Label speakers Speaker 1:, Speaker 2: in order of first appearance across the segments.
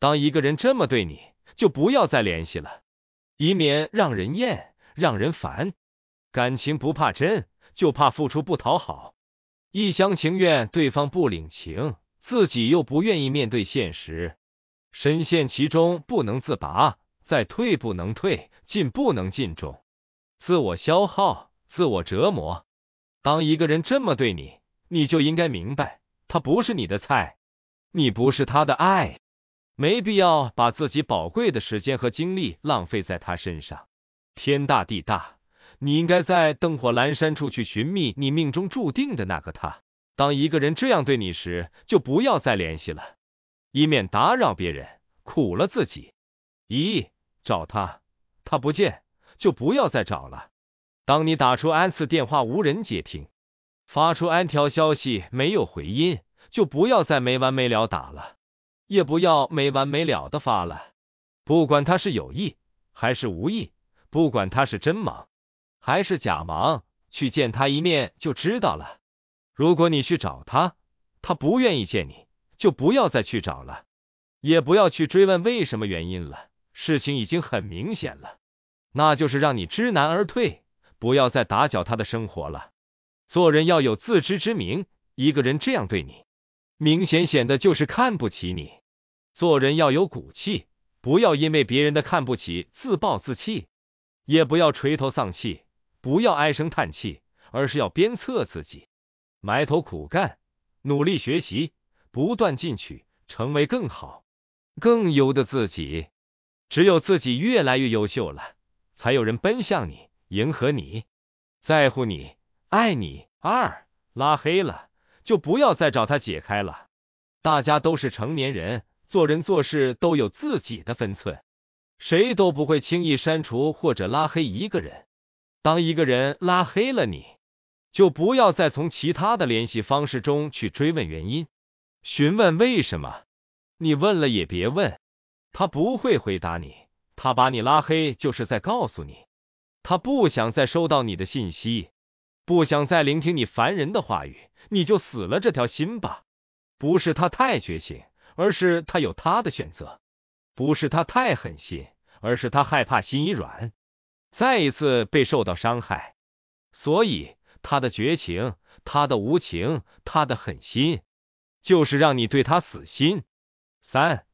Speaker 1: 当一个人这么对你，就不要再联系了，以免让人厌、让人烦。感情不怕真，就怕付出不讨好。一厢情愿，对方不领情，自己又不愿意面对现实，深陷其中不能自拔，在退不能退，进不能进中，自我消耗、自我折磨。当一个人这么对你，你就应该明白，他不是你的菜，你不是他的爱。没必要把自己宝贵的时间和精力浪费在他身上。天大地大，你应该在灯火阑珊处去寻觅你命中注定的那个他。当一个人这样对你时，就不要再联系了，以免打扰别人，苦了自己。咦，找他，他不见，就不要再找了。当你打出 N 次电话无人接听，发出 N 条消息没有回音，就不要再没完没了打了。也不要没完没了的发了，不管他是有意还是无意，不管他是真忙还是假忙，去见他一面就知道了。如果你去找他，他不愿意见你，就不要再去找了，也不要去追问为什么原因了，事情已经很明显了，那就是让你知难而退，不要再打搅他的生活了。做人要有自知之明，一个人这样对你，明显显得就是看不起你。做人要有骨气，不要因为别人的看不起自暴自弃，也不要垂头丧气，不要唉声叹气，而是要鞭策自己，埋头苦干，努力学习，不断进取，成为更好、更优的自己。只有自己越来越优秀了，才有人奔向你，迎合你，在乎你，爱你。二拉黑了就不要再找他解开了，大家都是成年人。做人做事都有自己的分寸，谁都不会轻易删除或者拉黑一个人。当一个人拉黑了你，就不要再从其他的联系方式中去追问原因、询问为什么。你问了也别问，他不会回答你。他把你拉黑就是在告诉你，他不想再收到你的信息，不想再聆听你烦人的话语。你就死了这条心吧，不是他太绝情。而是他有他的选择，不是他太狠心，而是他害怕心一软，再一次被受到伤害。所以他的绝情、他的无情、他的狠心，就是让你对他死心。三，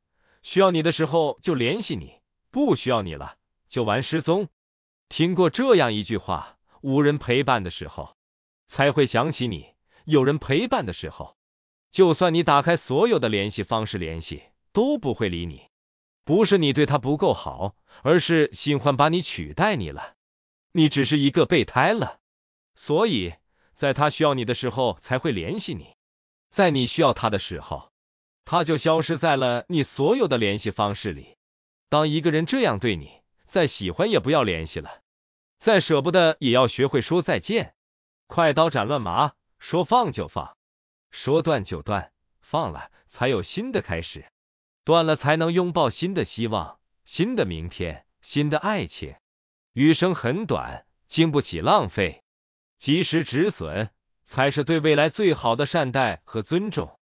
Speaker 1: 需要你的时候就联系你，不需要你了就玩失踪。听过这样一句话：无人陪伴的时候才会想起你，有人陪伴的时候。就算你打开所有的联系方式，联系都不会理你。不是你对他不够好，而是新欢把你取代你了，你只是一个备胎了。所以在他需要你的时候才会联系你，在你需要他的时候，他就消失在了你所有的联系方式里。当一个人这样对你，再喜欢也不要联系了，再舍不得也要学会说再见，快刀斩乱麻，说放就放。说断就断，放了才有新的开始，断了才能拥抱新的希望、新的明天、新的爱情。余生很短，经不起浪费，及时止损，才是对未来最好的善待和尊重。